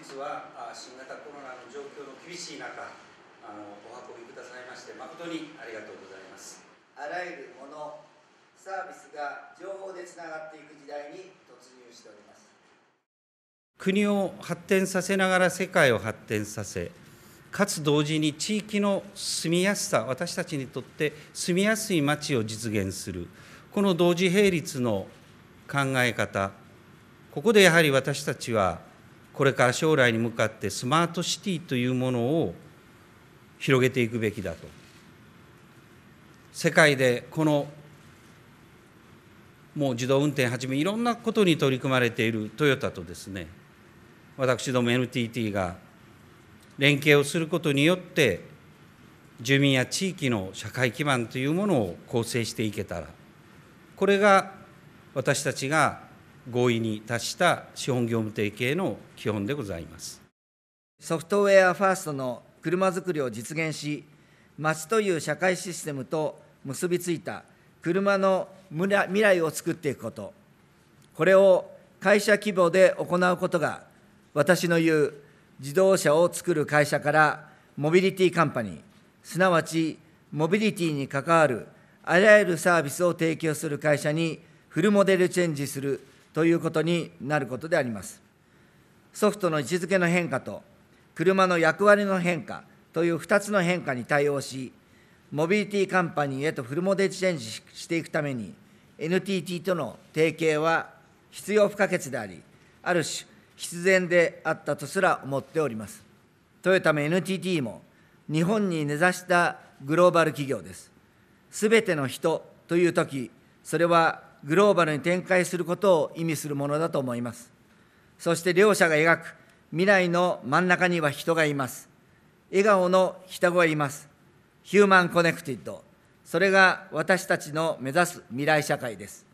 日は新型コロナの状況の厳しい中あのお運びくださいまして誠にありがとうございますあらゆるものサービスが情報でつながっていく時代に突入しております国を発展させながら世界を発展させかつ同時に地域の住みやすさ私たちにとって住みやすい街を実現するこの同時並立の考え方ここでやはり私たちはこれから将来に向かってスマートシティというものを広げていくべきだと世界でこのもう自動運転はじめいろんなことに取り組まれているトヨタとですね私ども NTT が連携をすることによって住民や地域の社会基盤というものを構成していけたらこれが私たちが合意に達した資本業務提携の基本でございますソフトウェアファーストの車づくりを実現し、町という社会システムと結びついた車の未来を作っていくこと、これを会社規模で行うことが、私の言う自動車を作る会社からモビリティカンパニー、すなわちモビリティに関わるあらゆるサービスを提供する会社にフルモデルチェンジするということになることであります。ソフトの位置づけの変化と車の役割の変化という2つの変化に対応し、モビリティカンパニーへとフルモデルチェンジしていくために、NTT との提携は必要不可欠であり、ある種、必然であったとすら思っております。トヨタも NTT も日本に根ざしたグローバル企業です。すべての人というとき、それはグローバルに展開することを意味するものだと思います。そして両者が描く未来の真ん中には人がいます。笑顔の人がいます。ヒューマンコネクティッド。それが私たちの目指す未来社会です。